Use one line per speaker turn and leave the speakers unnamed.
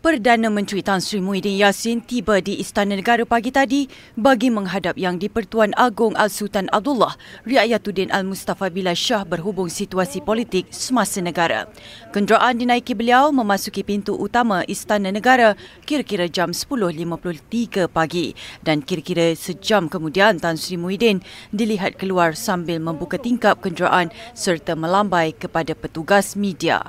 Perdana Menteri Tan Sri Muhyiddin Yassin tiba di Istana Negara pagi tadi bagi menghadap Yang di-Pertuan Agong Al-Sultan Abdullah Riayatuddin Al-Mustafa Billah Shah berhubung situasi politik semasa negara. Kenderaan dinaiki beliau memasuki pintu utama Istana Negara kira-kira jam 10.53 pagi dan kira-kira sejam kemudian Tan Sri Muhyiddin dilihat keluar sambil membuka tingkap kenderaan serta melambai kepada petugas media.